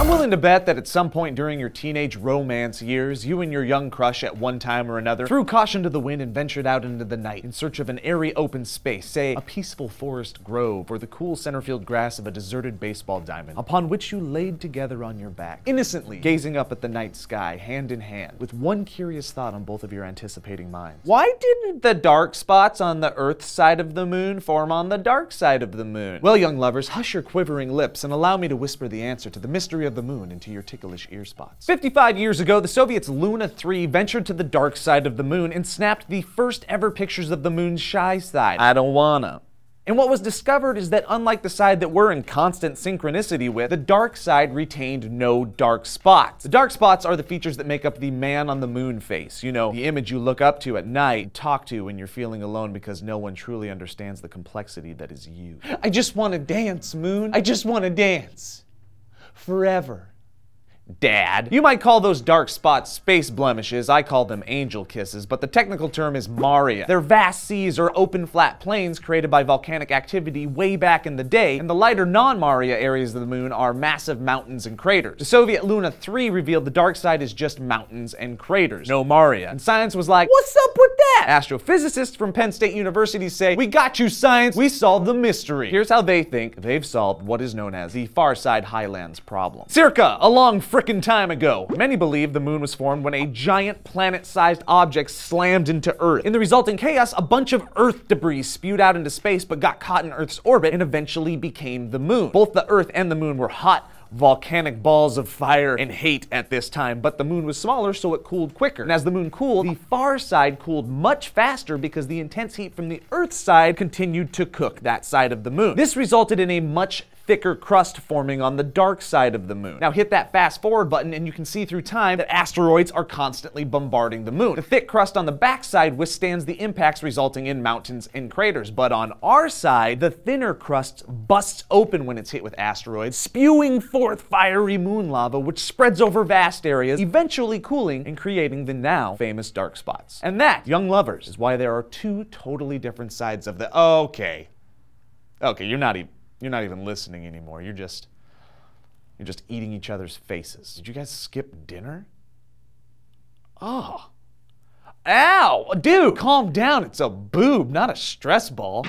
I'm willing to bet that at some point during your teenage romance years, you and your young crush at one time or another threw caution to the wind and ventured out into the night in search of an airy open space, say a peaceful forest grove or the cool centerfield grass of a deserted baseball diamond, upon which you laid together on your back, innocently gazing up at the night sky, hand in hand, with one curious thought on both of your anticipating minds. Why didn't the dark spots on the Earth side of the moon form on the dark side of the moon? Well, young lovers, hush your quivering lips and allow me to whisper the answer to the mystery of of the moon into your ticklish ear spots. 55 years ago, the Soviets' Luna 3 ventured to the dark side of the moon and snapped the first ever pictures of the moon's shy side. I don't wanna. And what was discovered is that unlike the side that we're in constant synchronicity with, the dark side retained no dark spots. The dark spots are the features that make up the man on the moon face. You know, the image you look up to at night, talk to when you're feeling alone because no one truly understands the complexity that is you. I just wanna dance, moon. I just wanna dance forever. Dad. You might call those dark spots space blemishes, I call them angel kisses, but the technical term is maria. They're vast seas or open flat plains created by volcanic activity way back in the day, and the lighter non-maria areas of the moon are massive mountains and craters. The Soviet Luna 3 revealed the dark side is just mountains and craters, no maria. And science was like, what's up with that? Astrophysicists from Penn State University say, we got you science, we solved the mystery. Here's how they think they've solved what is known as the far side highlands problem. Circa a long frickin' time ago, many believe the moon was formed when a giant planet-sized object slammed into Earth. In the resulting chaos, a bunch of Earth debris spewed out into space but got caught in Earth's orbit and eventually became the moon. Both the Earth and the moon were hot volcanic balls of fire and hate at this time, but the moon was smaller, so it cooled quicker. And as the moon cooled, the far side cooled much faster because the intense heat from the Earth's side continued to cook that side of the moon. This resulted in a much thicker crust forming on the dark side of the moon. Now hit that fast forward button and you can see through time that asteroids are constantly bombarding the moon. The thick crust on the backside withstands the impacts resulting in mountains and craters, but on our side, the thinner crust busts open when it's hit with asteroids, spewing forth fiery moon lava which spreads over vast areas, eventually cooling and creating the now famous dark spots. And that, young lovers, is why there are two totally different sides of the okay. Okay, you're not even you're not even listening anymore. You're just you're just eating each other's faces. Did you guys skip dinner? Oh. Ow! Dude, calm down. It's a boob, not a stress ball.